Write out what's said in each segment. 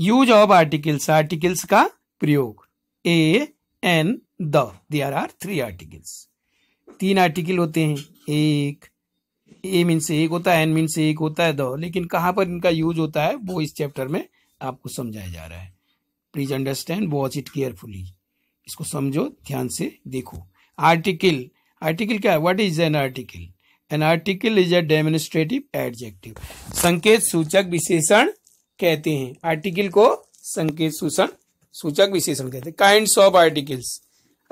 use of articles articles का प्रयोग a an the are three articles तीन article होते हैं एक ए मीन से एक होता है एन मीन से एक होता है द लेकिन कहाँ पर इनका यूज होता है वो इस चैप्टर में आपको समझाया जा रहा है please understand watch it carefully इसको समझो ध्यान से देखो आर्टिकल आर्टिकल क्या है what is an article an article is a demonstrative adjective संकेत सूचक विशेषण कहते हैं आर्टिकल को संकेत सूचन सूचक विशेषण कहते हैं काइंड ऑफ आर्टिकल्स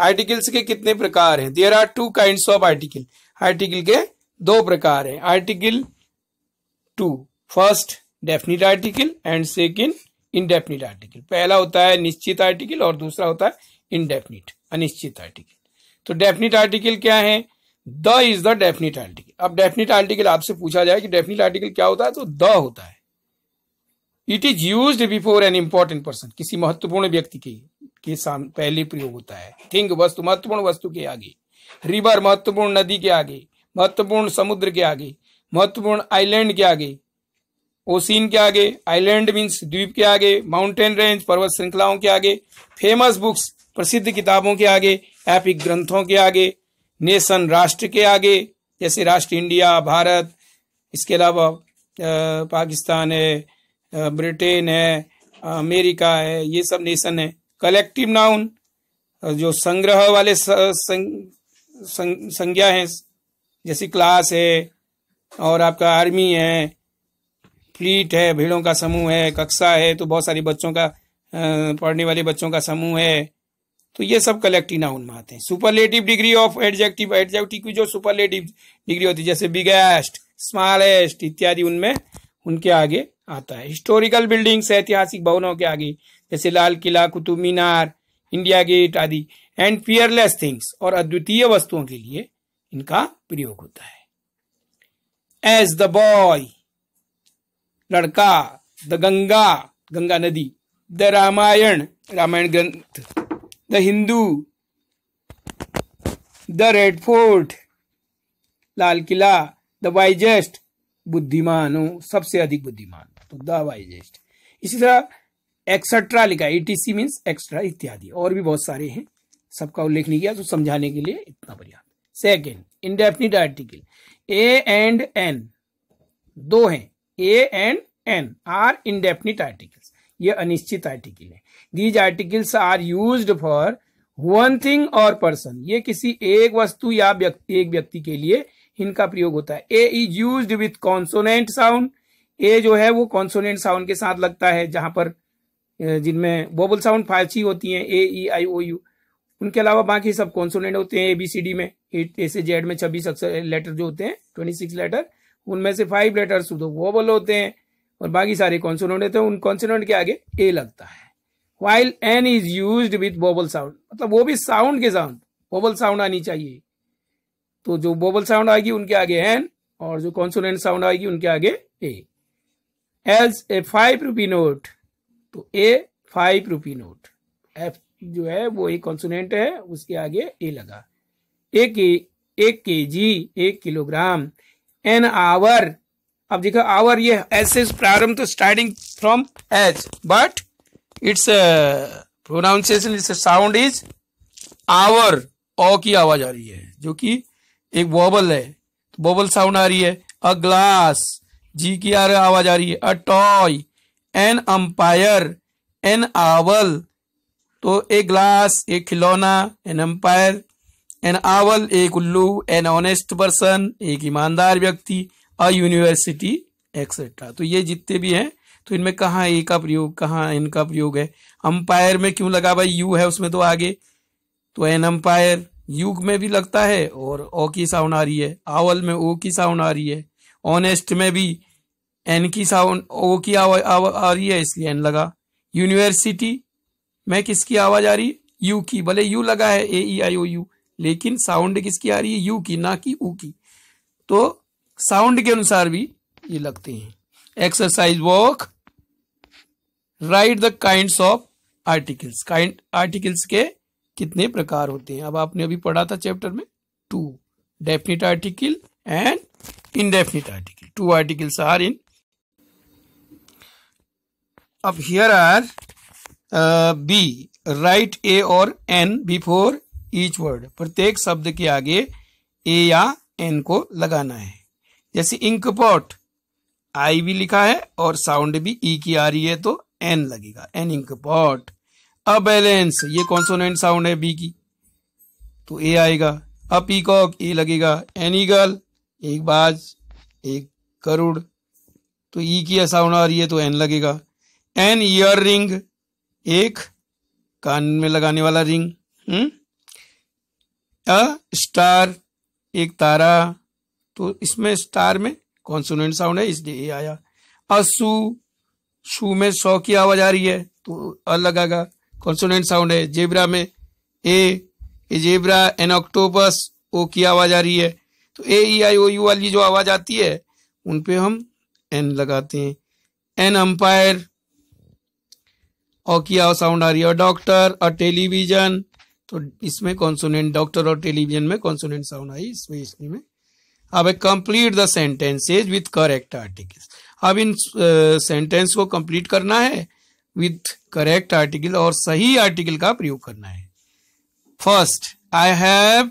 आर्टिकल्स के कितने प्रकार हैं there are two kind of article article के दो प्रकार हैं article two first definite article and second indefinite article पहला होता है निश्चित आर्टिकल और दूसरा होता है इनडेफिनिट अनिश्चित आर्टिकल तो डेफिनिट आर्टिकल क्या है the is the definite article अब डेफिनिट आर्टिकल आपसे पूछा जाए कि डेफिनिट आर्टिकल क्या होता है तो द होता है it is use before an important person किसी महत्वपूर्ण व्यक्ति के के सामने पहले प्रयोग होता है थिंग वस्तु महत्वपूर्ण वस्तु के आगे रिवर महत्वपूर्ण नदी के आगे महत्वपूर्ण समुद्र के आगे महत्वपूर्ण आइलैंड के आगे ओसीन के आगे आइलैंड मीन्स द्वीप के आगे माउंटेन रेंज पर्वत श्रृंखलाओं के आगे फेमस बुक्स प्रसिद्ध किताबों के आगे एपिक ग्रंथों के आगे नेशन राष्ट्र के आगे जैसे राष्ट्र इंडिया भारत इसके अलावा पाकिस्तान है ब्रिटेन है अमेरिका है ये सब नेशन है कलेक्टिव नाउन जो संग्रह वाले संग, सं, संज्ञा है जैसे क्लास है और आपका आर्मी है फ्लीट है भीड़ों का समूह है कक्षा है तो बहुत सारी बच्चों का पढ़ने वाले बच्चों का समूह है तो ये सब कलेक्टिव नाउन में आते हैं superlative degree of adjective adjective की जो सुपरलेटिव डिग्री होती है जैसे बिगेस्ट स्मॉलेस्ट इत्यादि उनमें उनके आगे आता है हिस्टोरिकल बिल्डिंग्स ऐतिहासिक भवनों के आगे जैसे लाल किला कुतुब मीनार इंडिया गेट आदि एंड फियरलेस थिंग्स और अद्वितीय वस्तुओं के लिए इनका प्रयोग होता है एज द बॉय लड़का द गंगा गंगा नदी द रामायण रामायण ग्रंथ the Hindu the red fort Lal Qila the wisest बुद्धिमान हूं सबसे अधिक बुद्धिमान तो द वाइजेस्ट इसी तरह एक्सेट्रा लिखा है ईटीसी मीन्स एक्स्ट्रा इत्यादि और भी बहुत सारे हैं सबका उल्लेख नहीं किया तो समझाने के लिए इतना पर्याप्त second indefinite article a and an दो हैं a and an are indefinite articles ये अनिश्चित आर्टिकल है these articles are use for one thing और पर्सन ये किसी एक वस्तु या व्यक्ति एक व्यक्ति के लिए इनका प्रयोग होता है a is use with consonant sound a जो है वो कॉन्सोनेंट साउंड के साथ लगता है जहां पर जिनमें वोबल साउंड फारसी होती है ए ई आई ओ यू उनके अलावा बाकी सब कॉन्सोनेंट होते हैं ए बी सी डी में ए से जेड में छब्बीस अक्षर लेटर जो होते हैं ट्वेंटी सिक्स लेटर उनमें से फाइव लेटर शुद्ध वोबल होते हैं और बाकी सारे कॉन्सोनेंट होते हैं उन कॉन्सोनेंट के आगे ए लगता है while an is use with vowel sound मतलब वो भी साउंड के साउंड वोबल साउंड आनी चाहिए तो जो बोबल साउंड आएगी उनके आगे एन और जो कॉन्सोनेंट साउंड आएगी उनके आगे a as a five rupee note तो a five rupee note F जो है वो एक कॉन्सोनेंट है उसके आगे ए लगा एक एक के जी एक किलोग्राम एन आवर अब देखो आवर ये एस प्रारंभ तो starting from H but its pronunciation its sound is hour O की आवाज आ रही है जो कि एक बॉबल है तो बॉबल साउंड आ रही है अ ग्लास जी की आ आवाज आ रही है a toy an umpire an owl तो एक ग्लास एक खिलौना एन अंपायर एन आवल एक उल्लू एन ऑनेस्ट पर्सन एक ईमानदार व्यक्ति अ यूनिवर्सिटी एक्सेट्रा तो ये जितने भी हैं तो इनमें कहाँ ए का प्रयोग कहाँ इनका प्रयोग है अंपायर में क्यों लगा भाई यू है उसमें तो आगे तो एन अंपायर युग में भी लगता है और ओ की साउंड आ रही है आवल में ओ की साउंड आ रही है ऑनेस्ट में भी एन की साउंड ओ की आवाज आव, आ रही है इसलिए एन लगा यूनिवर्सिटी में किसकी आवाज आ रही है यू की भले यू लगा है ए ई आई ओ यू लेकिन साउंड किसकी आ रही है यू की ना कि ऊ की तो साउंड के अनुसार भी ये लगते हैं exercise work right the kind of articles kind articles के कितने प्रकार होते हैं अब आपने अभी पढ़ा था चैप्टर में two definite article and indefinite article two articles are in अब here are be right a और एन बिफोर ईच वर्ड प्रत्येक शब्द के आगे ए या एन को लगाना है जैसे इंक पॉट आई भी लिखा है और साउंड भी ई e की आ रही है तो एन लगेगा एन इंक पॉट अबैलेंस ये कॉन्सोनेंट साउंड है बी की तो ए आएगा अपीकॉक ए लगेगा एन ईगल एक बाज एक करुड़ तो ई e की साउंड आ रही है तो एन लगेगा एन ईयर रिंग एक कान में लगाने वाला रिंग अ स्टार एक तारा तो इसमें स्टार में कॉन्सोनेंट साउंड है इसलिए ए आया असू शू में सौ की आवाज आ रही है तो अ लगागा कॉन्सोनेंट साउंड है जेबरा में ए ये जेबरा एन ऑक्टोपस ओ की आवाज़ आ रही है तो ए ई आई ओ यू वाली जो आवाज़ आती है उन पे हम एन लगाते हैं एन अंपायर ओ की आवाज साउंड आ रही है डॉक्टर और टेलीविज़न तो इसमें कॉन्सोनेंट डॉक्टर और टेलीविजन में कॉन्सोनेंट साउंड आई इसमें इसमें में अब A complete the sentences with correct articles अब इन सेंटेंस uh, को कंप्लीट करना है विथ करेक्ट आर्टिकल और सही आर्टिकल का प्रयोग करना है first I have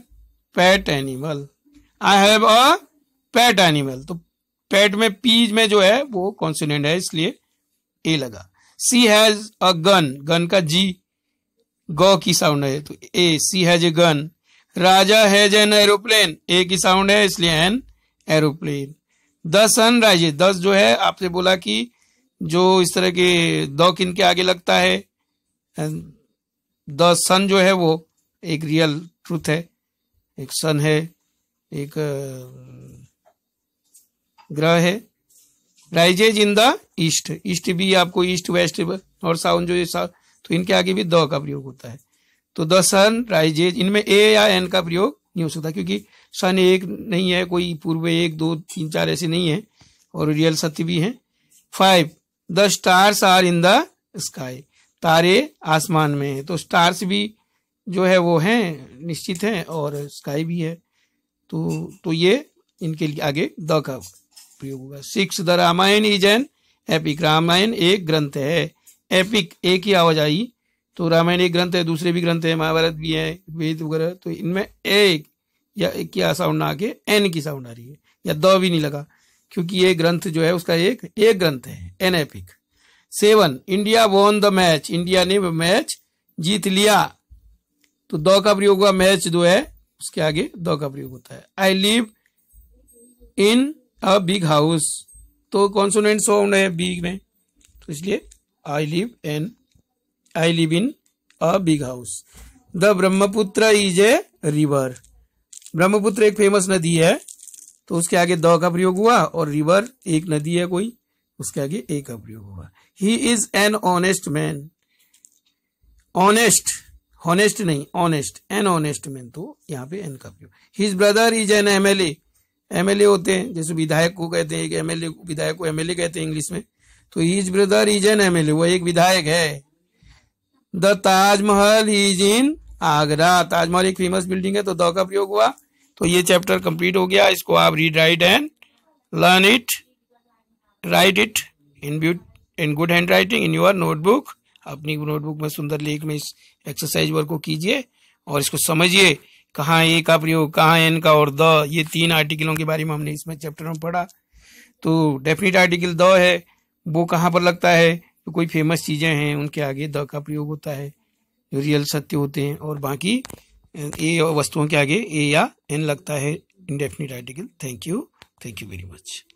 pet animal I have a pet animal तो पेट में पीज में जो है वो कॉन्सोनेंट है इसलिए ए लगा C has a gun gun का जी ग की साउंड है तो a C has a gun Raja has an aeroplane A की साउंड है इसलिए an aeroplane the sun rises दस जो है आपसे बोला कि जो इस तरह के द किन के आगे लगता है द सन जो है वो एक रियल ट्रूथ है एक सन है एक uh, ग्रह है rises in the east east भी आपको ईस्ट वेस्ट और साउन जो सा, तो इनके आगे भी द का प्रयोग होता है तो द सन राइजेज इनमें ए या एन का प्रयोग नहीं हो सकता क्योंकि सन एक नहीं है कोई पूर्व एक दो तीन चार ऐसे नहीं है और रियल सत्य भी है five the stars are in the sky तारे आसमान में तो स्टार्स भी जो है वो हैं निश्चित हैं और स्काई भी है तो तो ये इनके लिए आगे द का प्रयोग होगा six the Ramayana is an epic Ramayana एक ग्रंथ है एपिक एक ही आवाज आई तो रामायण एक ग्रंथ है दूसरे भी ग्रंथ है महाभारत भी है वेद वगैरह तो इनमें एक या एक की साउंड ना आके एन की साउंड आ रही है या द भी नहीं लगा क्योंकि ये ग्रंथ जो है उसका एक एक ग्रंथ है an epic seven India won the match India ने मैच जीत लिया तो दो का प्रयोग हुआ मैच जो है उसके आगे दो का प्रयोग होता है I live in a big house तो कॉन्सोनेंट साउंड है बिग में तो इसलिए I live an I live in a big house the Brahmaputra is a river Brahmaputra एक फेमस नदी है तो उसके आगे द का प्रयोग हुआ और रिवर एक नदी है कोई उसके आगे ए का प्रयोग हुआ he is an honest man honest honest नहीं ऑनेस्ट एन ऑनेस्ट मैन तो यहाँ पे एन का प्रयोग his brother is an MLA MLA होते हैं जैसे विधायक को कहते हैं एक एमएलए विधायक को एमएलए कहते हैं इंग्लिश में तो his brother is an MLA वो एक विधायक है the Taj Mahal is in Agra Taj Mahal एक फेमस बिल्डिंग है तो द का प्रयोग हुआ तो ये चैप्टर कंप्लीट हो गया इसको आप read write and learn it write it in in good hand writing in your notebook अपनी नोटबुक में सुंदर लेख में इस एक्सरसाइज वर्क को कीजिए और इसको समझिए कहाँ ए का प्रयोग कहाँ एन का और द ये तीन आर्टिकलों के बारे में हमने इसमें चैप्टर में पढ़ा तो डेफिनेट आर्टिकल द है वो कहाँ पर लगता है तो कोई फेमस चीज़ें हैं उनके आगे द का प्रयोग होता है जो रियल सत्य होते हैं और बाकी ए वस्तुओं के आगे ए या एन लगता है indefinite article thank you thank you very much